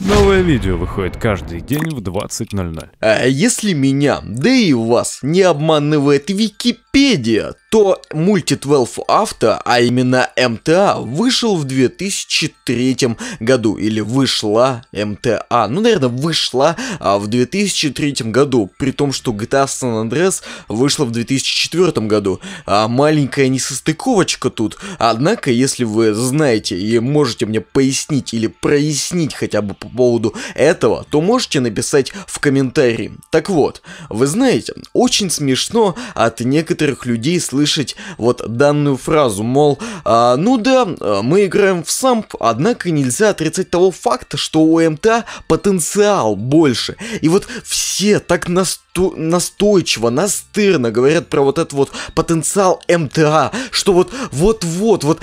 Новое видео выходит каждый день в 20.00. А если меня, да и вас, не обманывает Википедия, то мульти-12 авто, а именно МТА, вышел в 2003 году, или вышла МТА, ну, наверное, вышла а, в 2003 году, при том, что GTA San Andreas вышла в 2004 году. А маленькая несостыковочка тут, однако, если вы знаете и можете мне пояснить или прояснить хотя бы по по поводу этого, то можете написать в комментарии. Так вот, вы знаете, очень смешно от некоторых людей слышать вот данную фразу, мол, а, ну да, а, мы играем в самп, однако нельзя отрицать того факта, что у МТА потенциал больше. И вот все так настойчиво настойчиво, настырно говорят про вот этот вот потенциал МТА, что вот вот-вот, вот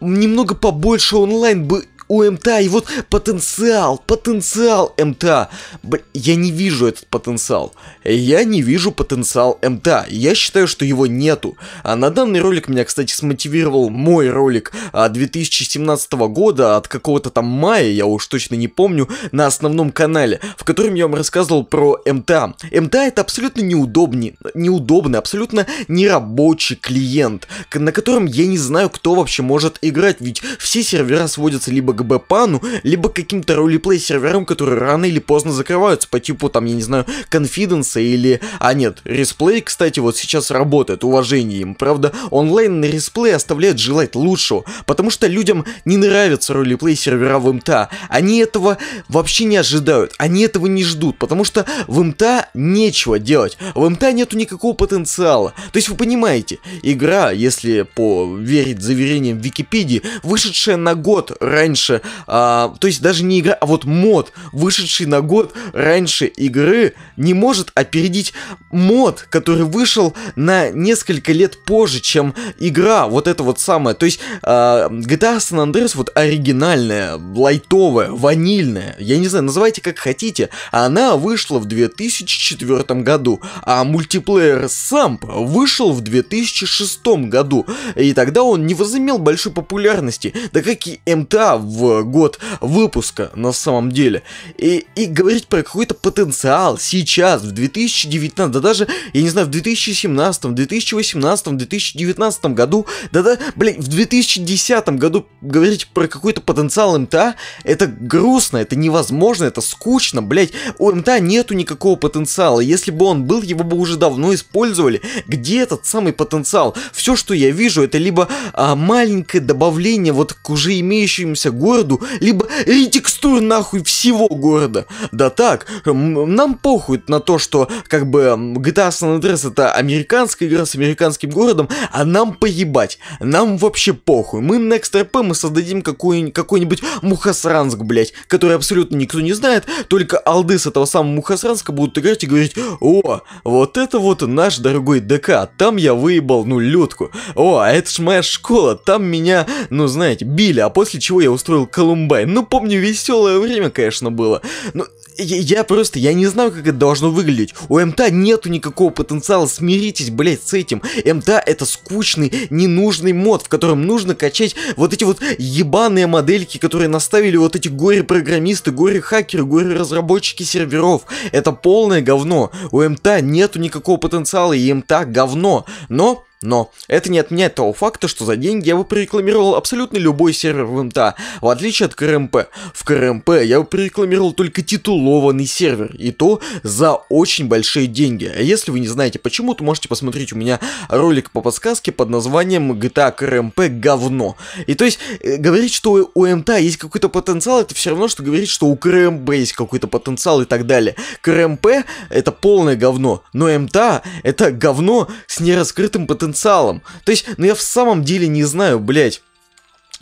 немного побольше онлайн бы у МТА, и вот потенциал, потенциал МТА. Блин, я не вижу этот потенциал. Я не вижу потенциал МТА. Я считаю, что его нету. А на данный ролик меня, кстати, смотивировал мой ролик 2017 а, года, от какого-то там мая, я уж точно не помню, на основном канале, в котором я вам рассказывал про МТА. МТА это абсолютно неудобный, неудобный, абсолютно нерабочий клиент, на котором я не знаю, кто вообще может играть, ведь все сервера сводятся либо к КГБ Пану, либо каким-то ролеплей серверам, которые рано или поздно закрываются, по типу там, я не знаю, конфиденса или... А нет, Респлей, кстати, вот сейчас работает, уважение им. Правда, онлайн на Респлей оставляет желать лучшего, потому что людям не нравятся ролеплей сервера в МТА. Они этого вообще не ожидают, они этого не ждут, потому что в МТА нечего делать, в МТА нету никакого потенциала. То есть вы понимаете, игра, если по верить заверениям Википедии, вышедшая на год раньше раньше, а, то есть даже не игра, а вот мод, вышедший на год раньше игры, не может опередить мод, который вышел на несколько лет позже, чем игра, вот это вот самое. То есть а, GTA San Andreas вот оригинальная, лайтовая, ванильная, я не знаю, называйте как хотите, она вышла в 2004 году, а мультиплеер Самп вышел в 2006 году, и тогда он не возымел большой популярности, да как и в в год выпуска на самом деле. И, и говорить про какой-то потенциал сейчас, в 2019, да даже, я не знаю, в 2017, 2018, 2019 году, да да, блин, в 2010 году говорить про какой-то потенциал МТА, это грустно, это невозможно, это скучно, блять. У МТА нету никакого потенциала. Если бы он был, его бы уже давно использовали. Где этот самый потенциал? Все, что я вижу, это либо а, маленькое добавление вот к уже имеющимся городу, либо ретекстур нахуй всего города. Да так, нам похуй на то, что как бы GTA San Andreas это американская игра с американским городом, а нам поебать. Нам вообще похуй. Мы на XRP мы создадим какой-нибудь какой Мухасранск, блять, который абсолютно никто не знает, только алды с этого самого Мухасранска будут играть и говорить, о, вот это вот наш дорогой ДК, там я выебал, ну, людку, О, а это ж моя школа, там меня, ну, знаете, били, а после чего я устроил устроил Колумбайн. Ну, помню, веселое время, конечно, было. Но ну, я, я просто, я не знаю, как это должно выглядеть. У МТА нету никакого потенциала, смиритесь, блять, с этим. МТА это скучный, ненужный мод, в котором нужно качать вот эти вот ебаные модельки, которые наставили вот эти горе-программисты, горе-хакеры, горе-разработчики серверов. Это полное говно. У МТА нету никакого потенциала, и МТА говно. Но но это не отменяет того факта, что за деньги я бы прорекламировал абсолютно любой сервер в МТА, в отличие от КРМП. В КРМП я бы прорекламировал только титулованный сервер, и то за очень большие деньги. А если вы не знаете почему, то можете посмотреть у меня ролик по подсказке под названием GTA а КРМП говно. И то есть, э, говорить, что у МТА есть какой-то потенциал, это все равно, что говорить, что у КРМП есть какой-то потенциал и так далее. КРМП это полное говно, но МТА это говно с нераскрытым потенциалом потенциалом. То есть, ну я в самом деле не знаю, блять,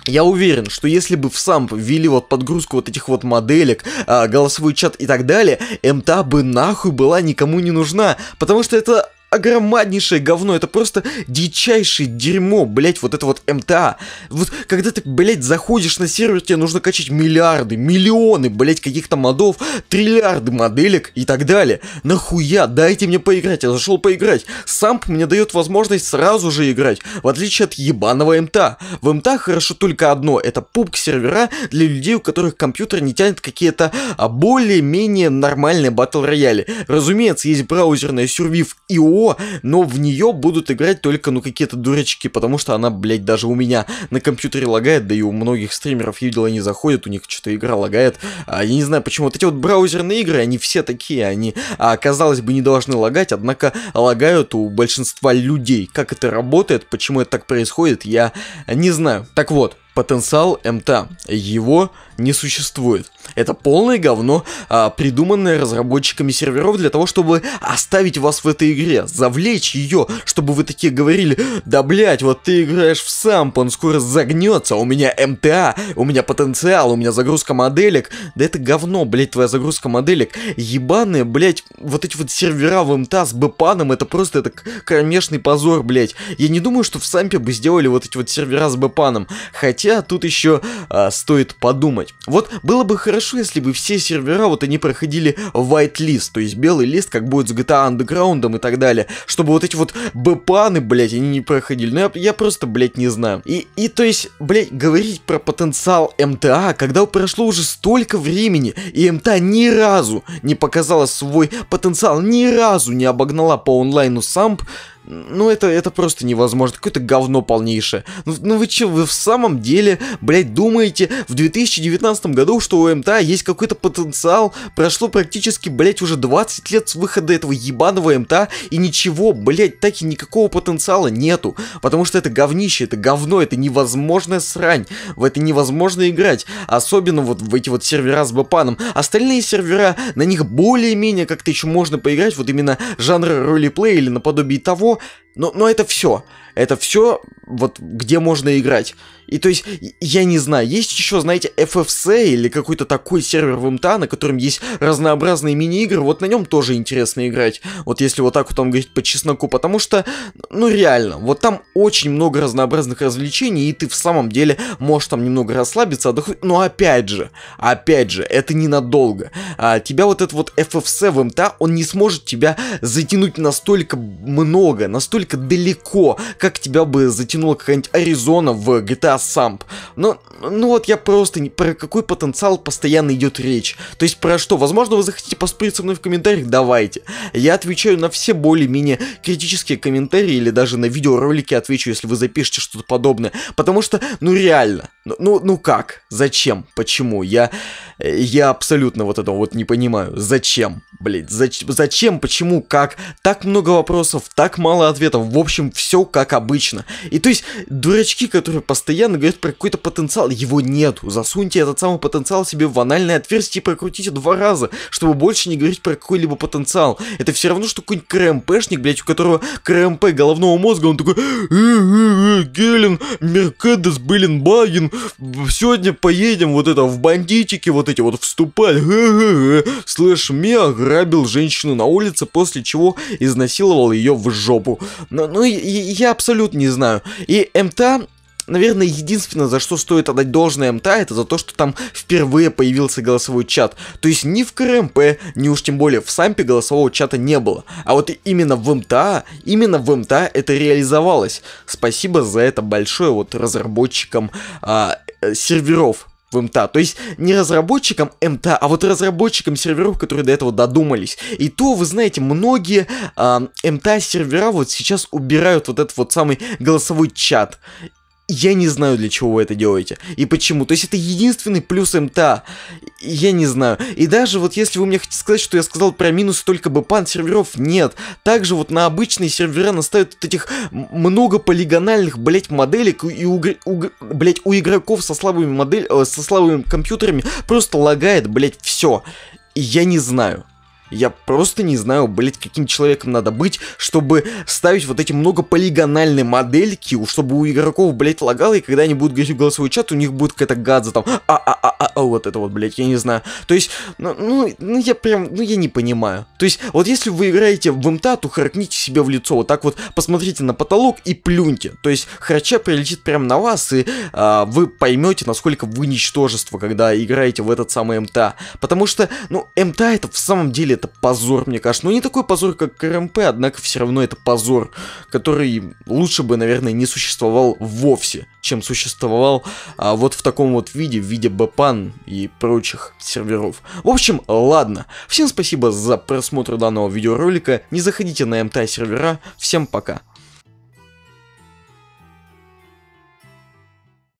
Я уверен, что если бы в сам ввели вот подгрузку вот этих вот моделек, э, голосовой чат и так далее, МТА бы нахуй была никому не нужна, потому что это огромнейшее говно, это просто дичайшее дерьмо, блять, вот это вот МТА. Вот когда ты, блять, заходишь на сервер, тебе нужно качать миллиарды, миллионы, блять, каких-то модов, триллиарды моделек и так далее. Нахуя, дайте мне поиграть, я зашел поиграть. Самп мне дает возможность сразу же играть, в отличие от ебаного МТА. В МТА хорошо только одно, это пупк сервера для людей, у которых компьютер не тянет какие-то а более-менее нормальные батл рояли. Разумеется, есть браузерная сервив ИО, ГГО, но в нее будут играть только, ну, какие-то дурачки, потому что она, блядь, даже у меня на компьютере лагает, да и у многих стримеров, я видел, они заходят, у них что-то игра лагает. А, я не знаю, почему вот эти вот браузерные игры, они все такие, они, а, казалось бы, не должны лагать, однако лагают у большинства людей. Как это работает, почему это так происходит, я не знаю. Так вот, потенциал МТ. А. Его не существует. Это полное говно, а, придуманное разработчиками серверов для того, чтобы оставить вас в этой игре, завлечь ее, чтобы вы такие говорили, да блять, вот ты играешь в самп, он скоро загнется, у меня МТА, у меня потенциал, у меня загрузка моделек, да это говно, блять, твоя загрузка моделек, ебаные, блять, вот эти вот сервера в МТА с бэпаном, это просто это кромешный позор, блять. Я не думаю, что в сампе бы сделали вот эти вот сервера с бэпаном, хотя хотя тут еще а, стоит подумать. Вот было бы хорошо, если бы все сервера, вот они проходили white list, то есть белый лист, как будет с GTA Underground и так далее, чтобы вот эти вот бэпаны, блять, они не проходили. Ну я, я просто, блять, не знаю. И, и то есть, блять, говорить про потенциал МТА, эм когда прошло уже столько времени, и МТА эм ни разу не показала свой потенциал, ни разу не обогнала по онлайну самп, ну, это, это просто невозможно. Какое-то говно полнейшее. Ну, ну вы че, вы в самом деле, блядь, думаете в 2019 году, что у МТА есть какой-то потенциал? Прошло практически, блядь, уже 20 лет с выхода этого ебаного МТА, и ничего, блядь, так и никакого потенциала нету. Потому что это говнище, это говно, это невозможная срань. В это невозможно играть. Особенно вот в эти вот сервера с бапаном. Остальные сервера, на них более-менее как-то еще можно поиграть, вот именно жанр ролеплея или наподобие того, но, но это все. Это все, вот где можно играть. И то есть, я не знаю, есть еще, знаете, FFC или какой-то такой сервер в МTA, на котором есть разнообразные мини-игры, вот на нем тоже интересно играть. Вот если вот так вот он говорит по чесноку, потому что, ну реально, вот там очень много разнообразных развлечений, и ты в самом деле можешь там немного расслабиться, отдохнуть, но опять же, опять же, это ненадолго. А, тебя вот этот вот FFC в МТА, он не сможет тебя затянуть настолько много, настолько далеко, как тебя бы затянула какая-нибудь Аризона в GTA Ассамп. Но, ну, ну вот я просто, не, про какой потенциал постоянно идет речь. То есть про что? Возможно, вы захотите поспорить со мной в комментариях? Давайте. Я отвечаю на все более-менее критические комментарии или даже на видеоролики отвечу, если вы запишете что-то подобное. Потому что, ну реально, ну, ну, ну как? Зачем? Почему? Я я абсолютно вот этого вот не понимаю. Зачем, блядь, зач- зачем, почему, как? Так много вопросов, так мало ответов, в общем, все как обычно. И то есть, дурачки, которые постоянно говорят про какой-то потенциал, его нету. Засуньте этот самый потенциал себе в анальное отверстие и прокрутите два раза, чтобы больше не говорить про какой-либо потенциал. Это все равно, что какой-нибудь КРМПшник, блять, у которого КРМП головного мозга, он такой, Гелен, Меркедес, Белин, Багин, сегодня поедем вот это в бандитики, вот эти вот вступать. слышь, Ми ограбил женщину на улице, после чего изнасиловал ее в жопу. Ну, ну я абсолютно не знаю. И МТА наверное, единственное, за что стоит отдать должное МТА, это за то, что там впервые появился голосовой чат. То есть ни в КРМП, ни уж тем более в Сампе голосового чата не было. А вот именно в МТА, именно в МТА это реализовалось. Спасибо за это большое вот разработчикам а, э, серверов в МТА. То есть не разработчикам МТА, а вот разработчикам серверов, которые до этого додумались. И то, вы знаете, многие э, а, МТА-сервера вот сейчас убирают вот этот вот самый голосовой чат. Я не знаю, для чего вы это делаете и почему. То есть это единственный плюс МТА. Я не знаю. И даже вот если вы мне хотите сказать, что я сказал про минус только бы пан серверов, нет. Также вот на обычные сервера наставят вот этих полигональных блять, моделек и у, у, блять, у игроков со слабыми модель, э, со слабыми компьютерами просто лагает, блять, все. Я не знаю. Я просто не знаю, блять, каким человеком надо быть, чтобы ставить вот эти многополигональные модельки, чтобы у игроков, блять, лагало, и когда они будут говорить в голосовой чат, у них будет какая-то гадза там, а-а-а-а, вот это вот, блять, я не знаю. То есть, ну, ну, ну, я прям, ну, я не понимаю. То есть, вот если вы играете в МТА, то харкните себе в лицо, вот так вот, посмотрите на потолок и плюньте. То есть, харча прилетит прямо на вас, и а, вы поймете, насколько вы ничтожество, когда играете в этот самый МТА. Потому что, ну, МТА это в самом деле это позор, мне кажется. Ну, не такой позор, как КРМП, однако все равно это позор, который лучше бы, наверное, не существовал вовсе, чем существовал а, вот в таком вот виде, в виде Бпан и прочих серверов. В общем, ладно. Всем спасибо за просмотр данного видеоролика. Не заходите на МТА сервера. Всем пока.